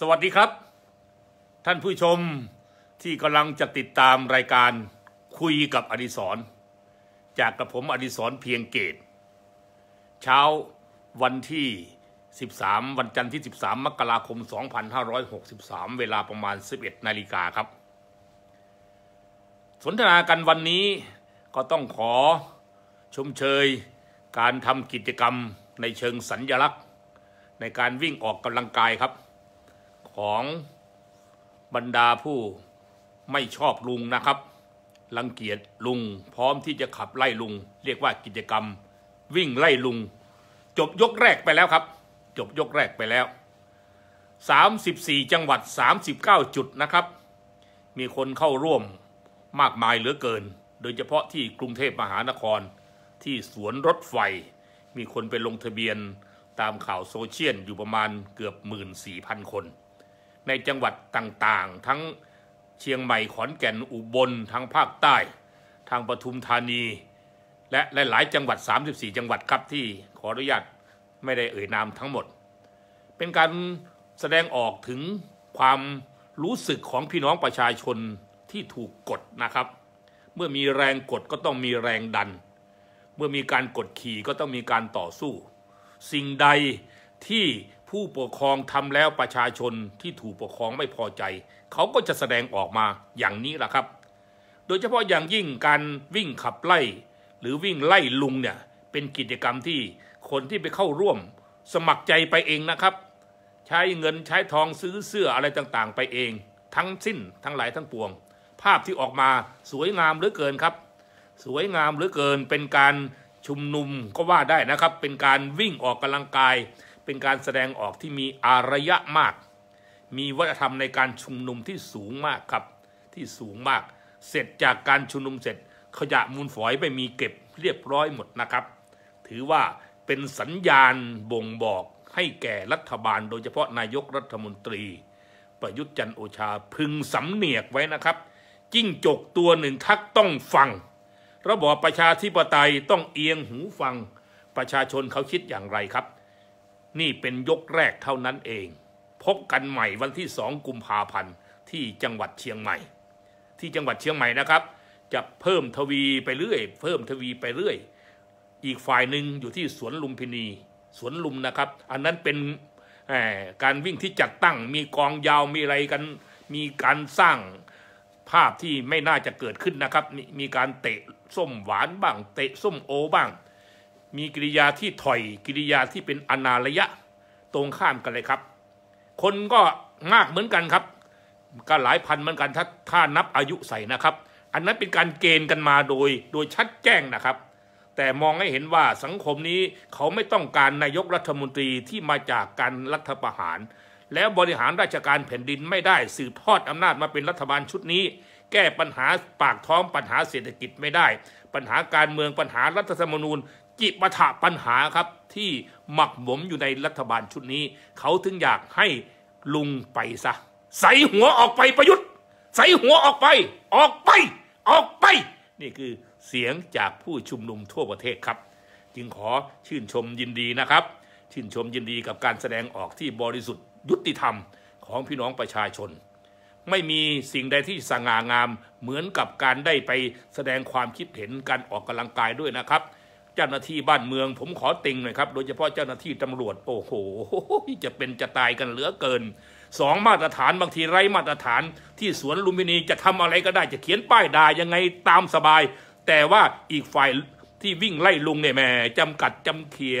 สวัสดีครับ ท่านผู้ชมที่กำลังจะติดตามรายการคุยกับอดิศรจากกระผมอดิศรเพียงเกต เช้าวันที่ 13 วันจันทร์ที่ 13มกราคม2563 เวลาประมาณ 11 นาฬิกาครับ สนทนากันวันนี้ก็ต้องขอชมเชยการทำกิจกรรมในเชิงสัญญลักษณ์ ในการวิ่งออกกำลังกายครับของบรรดาผู้ไม่ชอบลุงนะครับรังเกียจลุง พร้อมที่จะขับไล่ลุง เรียกว่ากิจกรรม วิ่งไล่ลุง จบยกแรกไปแล้วครับ จบยกแรกไปแล้ว 34 จังหวัด 39 จุดนะครับ มีคนเข้าร่วมมากมายเหลือเกิน โดยเฉพาะที่กรุงเทพมหานครที่สวนรถไฟ มีคนไปลงทะเบียนตามข่าวโซเชียลอยู่ประมาณเกือบ14,000คนในจังหวัดต่างๆ ทั้งเชียงใหม่ขอนแก่นอุบลทางภาคใต้ ทางปทุมธานี และหลายๆ จังหวัด 34 จังหวัดครับที่ขออนุญาตไม่ได้เอ่ยนามทั้งหมด เป็นการแสดงออกถึงความรู้สึกของพี่น้องประชาชนที่ถูกกดนะครับ เมื่อมีแรงกดก็ต้องมีแรงดัน เมื่อมีการกดขี่ก็ต้องมีการต่อสู้ สิ่งใดที่ผู้ปกครองทำแล้วประชาชนที่ถูกปกครองไม่พอใจ เขาก็จะแสดงออกมาอย่างนี้แหละครับ โดยเฉพาะอย่างยิ่งการวิ่งขับไล่ หรือวิ่งไล่ลุงเนี่ยเป็นกิจกรรมที่คนที่ไปเข้าร่วม สมัครใจไปเองนะครับ ใช้เงินใช้ทองซื้อเสื้ออะไรต่างๆ ไปเอง ทั้งสิ้นทั้งหลายทั้งปวง ภาพที่ออกมาสวยงามเหลือเกินครับ สวยงามเหลือเกินเป็นการชุมนุมก็ว่าได้นะครับ เป็นการวิ่งออกกำลังกายเป็นการแสดงออกที่มีอารยะมาก มีวัฒนธรรมในการชุมนุมที่สูงมากครับ ที่สูงมาก เสร็จจากการชุมนุมเสร็จขยะมูลฝอยไปมีเก็บ เรียบร้อยหมดนะครับ ถือว่าเป็นสัญญาณบ่งบอกให้แก่รัฐบาลโดยเฉพาะนายกรัฐมนตรี ประยุทธ์จันโอชาพึงสำเนียกไว้นะครับ จิ้งจกตัวหนึ่งทักต้องฟัง ระบอบประชาธิปไตยต้องเอียงหูฟัง ประชาชนเขาคิดอย่างไรครับนี่เป็นยกแรกเท่านั้นเอง พบกันใหม่วันที่สองกุมภาพันธ์ที่จังหวัดเชียงใหม่ ที่จังหวัดเชียงใหม่นะครับ จะเพิ่มทวีไปเรื่อยเพิ่มทวีไปเรื่อย อีกฝ่ายหนึ่งอยู่ที่สวนลุมพินีสวนลุมนะครับ อันนั้นเป็นการวิ่งที่จัดตั้งมีกองยาวมีอะไรกัน มีการสร้างภาพที่ไม่น่าจะเกิดขึ้นนะครับ มีการเตะส้มหวานบ้าง เตะส้มโอบ้างมีกิริยาที่ถอยกิริยาที่เป็นอนาระยะตรงข้ามกันเลยครับ คนก็มากเหมือนกันครับก็หลายพันเหมือนกันถ้าถ้านับอายุใส่นะครับ อันนั้นเป็นการเกณฑ์กันมาโดย โดยชัดแจ้งนะครับ แต่มองให้เห็นว่าสังคมนี้เขาไม่ต้องการนายกรัฐมนตรีที่มาจากการรัฐประหาร แล้วบริหารราชการแผ่นดินไม่ได้สืบทอดอำนาจมาเป็นรัฐบาลชุดนี้ แก้ปัญหาปากท้องปัญหาเศรษฐกิจไม่ได้ ปัญหาการเมืองปัญหารัฐธรรมนูญกิปะทาปัญหาครับที่หมักหมมอยู่ในรัฐบาลชุดนี้ เขาถึงอยากให้ลุงไปซะใส่หัวออกไปประยุทธ์ใส่หัวออกไป ออกไป ออกไป นี่คือเสียงจากผู้ชุมนุมทั่วประเทศครับ จึงขอชื่นชมยินดีนะครับชื่นชมยินดีกับการแสดงออกที่บริสุทธิ์ยุติธรรมของพี่น้องประชาชน ไม่มีสิ่งใดที่สง่างามเหมือนกับการได้ไปแสดงความคิดเห็นการออกกำลังกายด้วยนะครับเจ้าหน้าที่บ้านเมืองผมขอติงหน่อยครับ โดยเฉพาะเจ้าหน้าที่ตำรวจ โอ้โห จะเป็นจะตายกันเหลือเกินสองมาตรฐานบางทีไร้มาตรฐาน ที่สวนลุมพินีจะทำอะไรก็ได้จะเขียนป้ายด่ายังไงตามสบาย แต่ว่าอีกฝ่าย ที่วิ่งไล่ลุงเนี่ยแม่จำกัดจำเขีย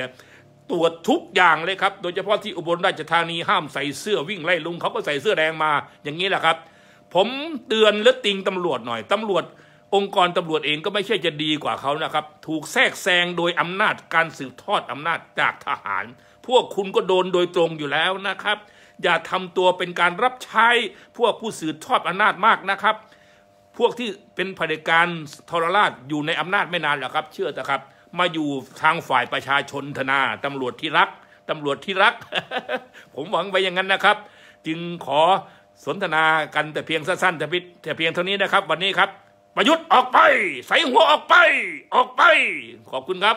ตรวจทุกอย่างเลยครับ โดยเฉพาะที่อุบลราชธานีห้ามใส่เสื้อวิ่งไล่ลุงเขาก็ใส่เสื้อแดงมาอย่างนี้แหละครับ ผมเตือนและติงตำรวจหน่อยตำรวจองค์กรตำรวจเองก็ไม่ใช่จะดีกว่าเขานะครับ ถูกแทรกแซงโดยอำนาจการสืบทอดอำนาจจากทหาร พวกคุณก็โดนโดยตรงอยู่แล้วนะครับ อย่าทำตัวเป็นการรับใช้พวกผู้สืบทอดอำนาจมากนะครับ พวกที่เป็นผดีจการทรราชอยู่ในอำนาจไม่นานหรอกครับ เชื่อเถอะครับ มาอยู่ทางฝ่ายประชาชนธนาตำรวจที่รักตำรวจที่รัก ผมหวังไว้อย่างนั้นนะครับ จึงขอสนทนากันแต่เพียงสั้นๆแต่เพียงเท่านี้นะครับ วันนี้ครับประยุทธ์ออกไปใส่หัวออกไป ออกไป ขอบคุณครับ